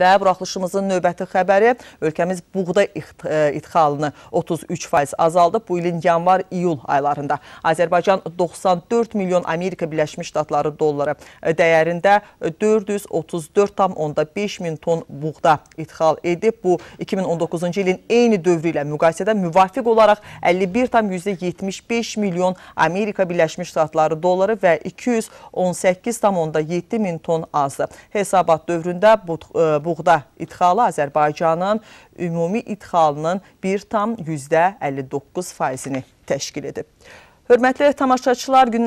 və buraxılışımızın növbəti xəbəri ölkəmiz buğda e, idxalını 33% azaldıb. Bu ilin yanvar-iyul aylarında Azərbaycan 94 milyon Amerika Birləşmiş Ştatları dolları e, dəyərində 434,5 e, min ton buğda idxal edib. Bu 2019-cu ilin eyni dövrü ilə müqayisədə müvafiq olaraq 51,75 milyon Amerika Birləşmiş Ştatları dolları və 218,7 min ton azdır. Hesabat dövründə buğda buğda idxalı Azərbaycanın ümumi idxalının 1,59%-ni təşkil edib. Hörmətli tamaşaçılar, günlər